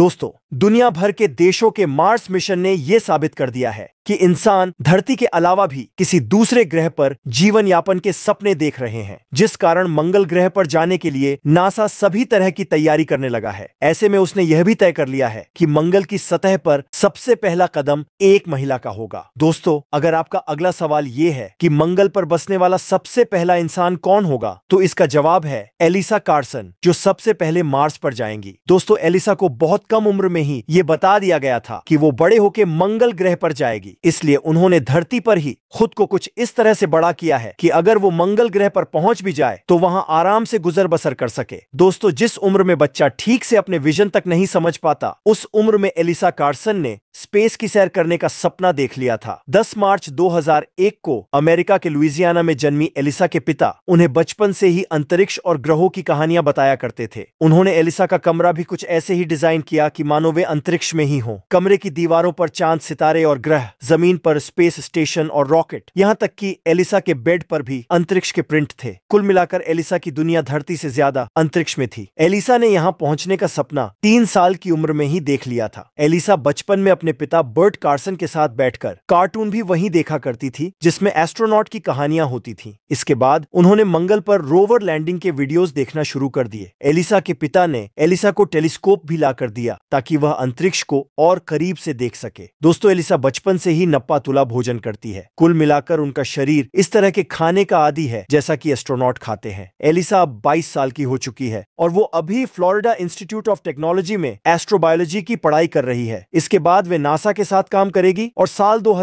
दोस्तों दुनिया भर के देशों के मार्स मिशन ने यह साबित कर दिया है कि इंसान धरती के अलावा भी किसी दूसरे ग्रह पर जीवन यापन के सपने देख रहे हैं जिस कारण मंगल ग्रह पर जाने के लिए नासा सभी तरह की तैयारी करने लगा है ऐसे में उसने यह भी तय कर लिया है कि मंगल की सतह पर सबसे पहला कदम एक महिला का होगा दोस्तों अगर आपका अगला सवाल ये है कि मंगल पर बसने वाला सबसे पहला इंसान कौन होगा तो इसका जवाब है एलिसा कार्सन जो सबसे पहले मार्स पर जाएंगी दोस्तों एलिसा को बहुत कम उम्र में ही ये बता दिया गया था कि वो बड़े होके मंगल ग्रह पर जाएगी इसलिए उन्होंने धरती पर ही खुद को कुछ इस तरह से बड़ा किया है कि अगर वो मंगल ग्रह पर पहुंच भी जाए तो वहां आराम से गुजर बसर कर सके दोस्तों जिस उम्र में बच्चा ठीक से अपने विजन तक नहीं समझ पाता उस उम्र में एलिसा कार्सन ने स्पेस की सैर करने का सपना देख लिया था 10 मार्च 2001 को अमेरिका के लुइजियाना में जन्मी एलिसा के पिता उन्हें बचपन से ही अंतरिक्ष और ग्रहों की कहानियां बताया करते थे उन्होंने एलिसा का कमरा भी कुछ ऐसे ही डिजाइन किया कि मानो मानो वे अंतरिक्ष में ही हों कमरे की दीवारों पर चांद सितारे और ग्रह जमीन पर स्पेस स्टेशन और रॉकेट यहाँ तक कि एलिसा के बेड पर भी अंतरिक्ष के प्रिंट थे कुल मिलाकर एलिसा की दुनिया धरती से ज्यादा अंतरिक्ष में थी एलिसा ने यहाँ पहुँचने का सपना तीन साल की उम्र में ही देख लिया था एलिसा बचपन में अपने पिता बर्ट कार्सन के साथ बैठकर कार्टून भी वही देखा करती थी जिसमें एस्ट्रोनॉट की कहानियां होती थी इसके बाद उन्होंने मंगल पर रोवर लैंडिंग के वीडियोस देखना शुरू कर दिए एलिसा के पिता ने एलिसा को टेलीस्कोप भी लाकर दिया ताकि ताकि वह अंतरिक्ष को और करीब से देख सके दोस्तों एलिसा बचपन से ही नप्पा तुला भोजन करती है कुल मिलाकर उनका शरीर इस तरह के खाने का आदि है जैसा कि एस्ट्रोनॉट खाते हैं एलिसा अब 22 साल की हो चुकी है और वो अभी फ्लोरिडा इंस्टीट्यूट ऑफ टेक्नोलॉजी में एस्ट्रोबायोलॉजी की पढ़ाई कर रही है इसके बाद वे नासा के साथ काम करेगी और साल दो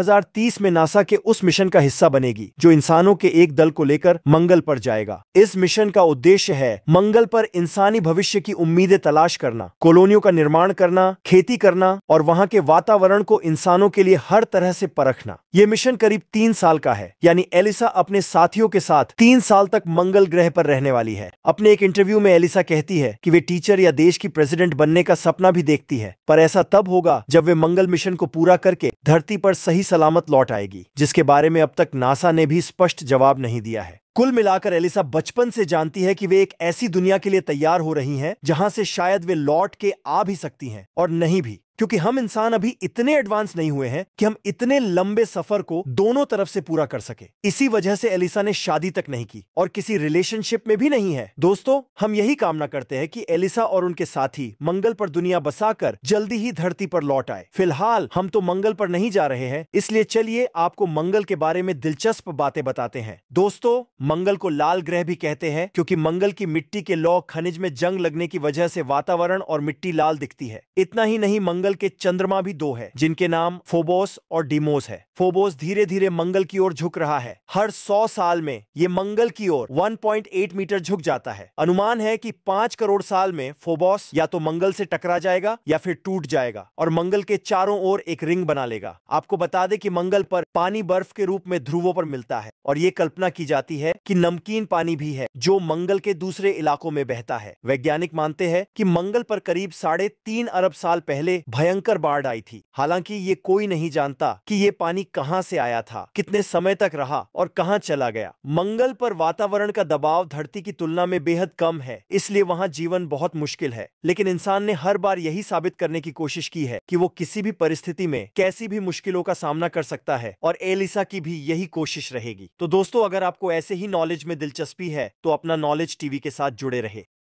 में नासा के उस मिशन का हिस्सा बनेगी जो इंसानों के एक दल को लेकर मंगल पर जाएगा इस मिशन का उद्देश्य है मंगल पर इंसानी भविष्य की उम्मीदें तलाश करना कॉलोनियों का निर्माण करना खेती करना और वहाँ के वातावरण को इंसानों के लिए हर तरह से परखना ये मिशन करीब तीन साल का है यानी एलिसा अपने साथियों के साथ तीन साल तक मंगल ग्रह पर रहने वाली है अपने एक इंटरव्यू में एलिसा कहती है कि वे टीचर या देश की प्रेसिडेंट बनने का सपना भी देखती है पर ऐसा तब होगा जब वे मंगल मिशन को पूरा करके धरती पर सही सलामत लौट आएगी जिसके बारे में अब तक नासा ने भी स्पष्ट जवाब नहीं दिया है कुल मिलाकर एलिसा बचपन से जानती है कि वे एक ऐसी दुनिया के लिए तैयार हो रही हैं जहां से शायद वे लौट के आ भी सकती हैं और नहीं भी क्योंकि हम इंसान अभी इतने एडवांस नहीं हुए हैं कि हम इतने लंबे सफर को दोनों तरफ से पूरा कर सके इसी वजह से एलिसा ने शादी तक नहीं की और किसी रिलेशनशिप में भी नहीं है दोस्तों हम यही कामना करते हैं कि एलिसा और उनके साथी मंगल पर दुनिया बसाकर जल्दी ही धरती पर लौट आए फिलहाल हम तो मंगल पर नहीं जा रहे हैं इसलिए चलिए आपको मंगल के बारे में दिलचस्प बातें बताते हैं दोस्तों मंगल को लाल ग्रह भी कहते हैं क्योंकि मंगल की मिट्टी के लौ खनिज में जंग लगने की वजह से वातावरण और मिट्टी लाल दिखती है इतना ही नहीं मंगल मंगल के चंद्रमा भी दो है जिनके नाम फोबोस और डिमोस है फोबोस धीरे धीरे मंगल की ओर झुक रहा है हर सौ साल में ये मंगल की ओर 1.8 मीटर झुक जाता है अनुमान है कि पांच करोड़ साल में फोबोस या तो मंगल से टकरा जाएगा या फिर टूट जाएगा और मंगल के चारों ओर एक रिंग बना लेगा आपको बता दे की मंगल पर पानी बर्फ के रूप में ध्रुवों पर मिलता है और ये कल्पना की जाती है की नमकीन पानी भी है जो मंगल के दूसरे इलाकों में बहता है वैज्ञानिक मानते हैं कि मंगल पर करीब साढ़े तीन अरब साल पहले भयंकर बाढ़ आई थी हालांकि ये कोई नहीं जानता कि ये पानी कहां से आया था कितने समय तक रहा और कहां चला गया मंगल पर वातावरण का दबाव धरती की तुलना में बेहद कम है इसलिए वहां जीवन बहुत मुश्किल है लेकिन इंसान ने हर बार यही साबित करने की कोशिश की है कि वो किसी भी परिस्थिति में कैसी भी मुश्किलों का सामना कर सकता है और एलिसा की भी यही कोशिश रहेगी तो दोस्तों अगर आपको ऐसे ही नॉलेज में दिलचस्पी है तो अपना नॉलेज टीवी के साथ जुड़े रहे